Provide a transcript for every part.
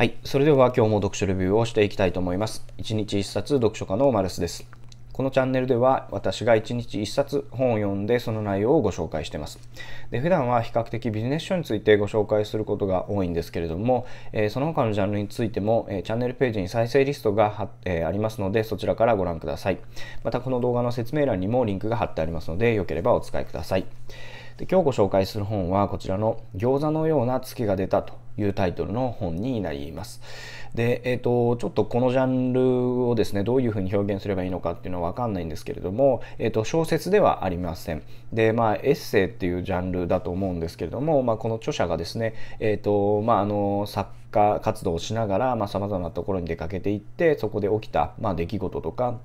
はい。それでは今日も読書レビューをしていきたいと思います。1日1冊読書家のマルスです。このチャンネルでは私が1日1冊本を読んでその内容をご紹介してます。で普段は比較的ビジネス書についてご紹介することが多いんですけれども、えー、その他のジャンルについても、えー、チャンネルページに再生リストが、えー、ありますのでそちらからご覧ください。またこの動画の説明欄にもリンクが貼ってありますのでよければお使いください。で今日ご紹介する本はこちらの餃子のような月が出たというタイトルの本になります。で、えっ、ー、と、ちょっとこのジャンルをですね、どういうふうに表現すればいいのかっていうのはわかんないんですけれども、えっ、ー、と、小説ではありません。で、まあ、エッセイっていうジャンルだと思うんですけれども、まあ、この著者がですね、えっ、ー、と、まあ、あの、作家活動をしながら、まあ、様々なところに出かけていって、そこで起きた、まあ、出来事とか、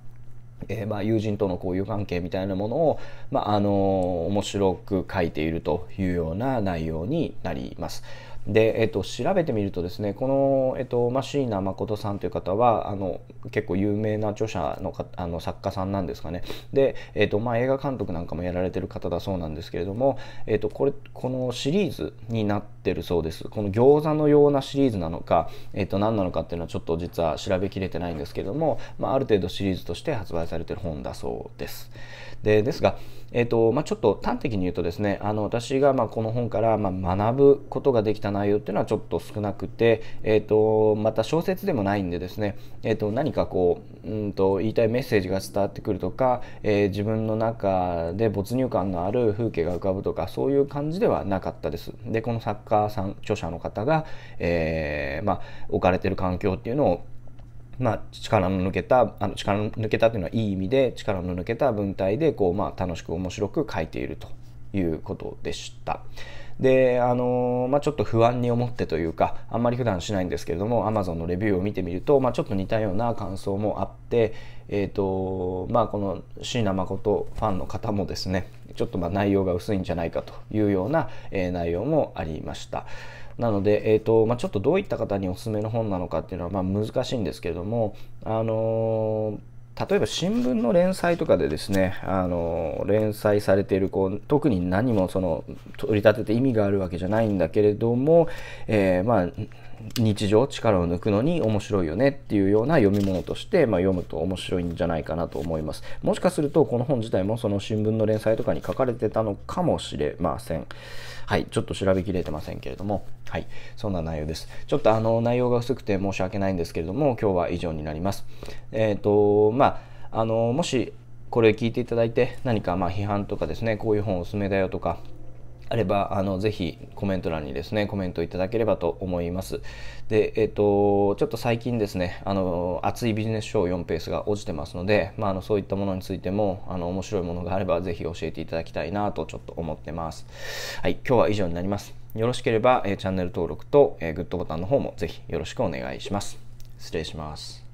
えー、まあ友人との交友関係みたいなものを、まあ、あの面白く書いているというような内容になります。で、えっと、調べてみるとですねこの、えっとまあ、椎名誠さんという方はあの結構有名な著者のかあの作家さんなんですかねで、えっとまあ、映画監督なんかもやられてる方だそうなんですけれども、えっと、これこのシリーズになってるそうですこの餃子のようなシリーズなのか、えっと、何なのかっていうのはちょっと実は調べきれてないんですけれども、まあ、ある程度シリーズとして発売されてる本だそうですでですが、えっとまあ、ちょっと端的に言うとですねあの私がまあこの本からまあ学ぶことができた内容っていうのはちょっと少なくて、えーと、また小説でもないんでですね、えーと、何かこう、うんと、と言いたいメッセージが伝わってくるとか、えー、自分の中で没入感のある風景が浮かぶとかそういう感じではなかったです。でこの作家さん著者の方が、えー、まあ、置かれてる環境っていうのをまあ、力の抜けたあの力の抜けたというのはいい意味で力の抜けた文体でこう、まあ、楽しく面白く書いているということでした。で、あのー、まあ、ちょっと不安に思ってというか、あんまり普段しないんですけれども、Amazon のレビューを見てみると、まあ、ちょっと似たような感想もあって、えっ、ー、と、まあ、この椎名誠ファンの方もですね、ちょっとま内容が薄いんじゃないかというような、え内容もありました。なので、えーとまあ、ちょっとどういった方におすすめの本なのかっていうのは、まあ、難しいんですけれども、あのー例えば新聞の連載とかでですねあの連載されているこう特に何もその取り立てて意味があるわけじゃないんだけれども、えー、まあ日常力を抜くのに面白いよねっていうような読み物として、まあ、読むと面白いんじゃないかなと思いますもしかするとこの本自体もその新聞の連載とかに書かれてたのかもしれませんはいちょっと調べきれてませんけれどもはいそんな内容ですちょっとあの内容が薄くて申し訳ないんですけれども今日は以上になりますえっ、ー、とまあまあ、あのもしこれ聞いていただいて何かま批判とかですねこういう本おすすめだよとかあればあのぜひコメント欄にですねコメントいただければと思います。で、えっ、ー、と、ちょっと最近ですね、あの熱いビジネス書を4ペースが落ちてますので、まあ、あのそういったものについてもあの面白いものがあればぜひ教えていただきたいなとちょっと思ってます。はい、今日は以上になります。よろしければ、えチャンネル登録と、えグッドボタンの方もぜひよろしくお願いします。失礼します。